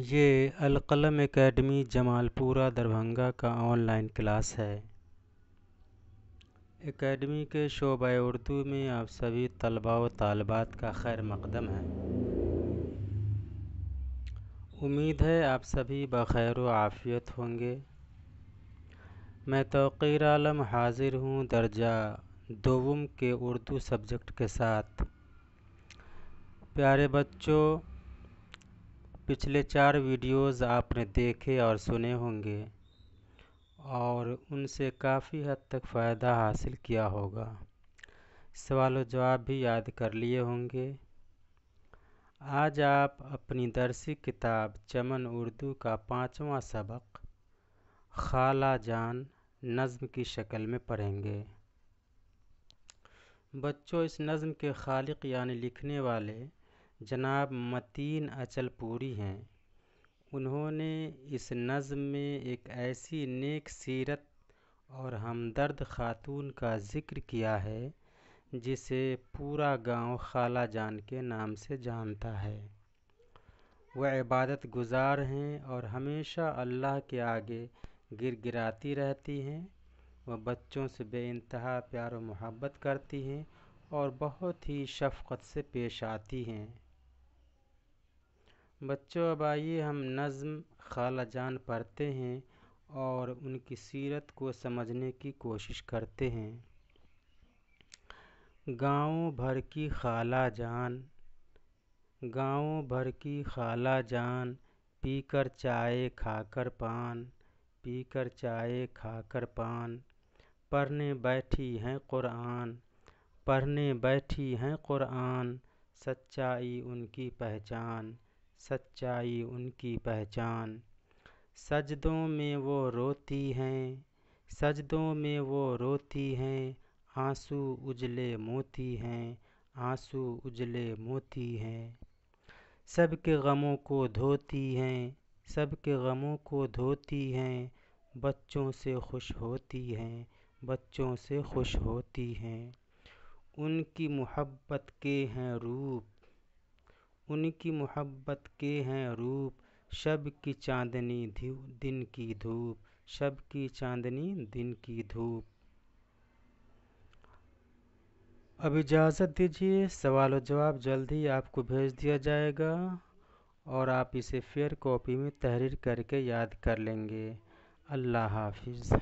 ये अलकलम एकेडमी जमालपुरा दरभंगा का online class है एकेडमी के शोबा उर्दू में आप सभी तलबा व तलबात का खैर मकदम है उम्मीद है आप सभी बखैर आफ़ियत होंगे मैं तोर आलम हाजिर हूँ दर्जा दोम के उर्दू सब्जेक्ट के साथ प्यारे बच्चों पिछले चार वीडियोस आपने देखे और सुने होंगे और उनसे काफ़ी हद तक फ़ायदा हासिल किया होगा सवाल जवाब भी याद कर लिए होंगे आज आप अपनी दर्सी किताब चमन उर्दू का पाँचवा सबक खाला जान नज़म की शक्ल में पढ़ेंगे बच्चों इस नज़म के खालिक यानी लिखने वाले जनाब मतीन अचलपूरी हैं उन्होंने इस नज़म में एक ऐसी नेक सीरत और हमदर्द ख़ातून का ज़िक्र किया है जिसे पूरा गांव खाला जान के नाम से जानता है वह इबादत गुज़ार हैं और हमेशा अल्लाह के आगे गिर गिराती रहती हैं वह बच्चों से बेानतहा प्यार मोहब्बत करती हैं और बहुत ही शफ़क़त से पेश आती हैं बच्चों अब आइए हम नज़म खाला जान पढ़ते हैं और उनकी सीरत को समझने की कोशिश करते हैं गाँव भर की खाला जान गाँव भर की खाला पी पीकर चाय खाकर पान पीकर चाय खाकर पान पढ़ने बैठी हैं क़ुरान पढ़ने बैठी हैं क़ुरान सच्चाई उनकी पहचान सच्चाई उनकी पहचान सजदों में वो रोती हैं सजदों में वो रोती हैं आंसू उजले मोती हैं आंसू उजले मोती हैं सबके गमों को धोती हैं सबके गमों को धोती हैं बच्चों से खुश होती हैं बच्चों से खुश होती हैं उनकी मोहब्बत के हैं रूप उनकी मोहब्बत के हैं रूप शब की चांदनी दिन की धूप शब की चांदनी दिन की धूप अब इजाज़त दीजिए सवाल और जवाब जल्द ही आपको भेज दिया जाएगा और आप इसे फेयर कॉपी में तहरीर करके याद कर लेंगे अल्लाह हाफिज़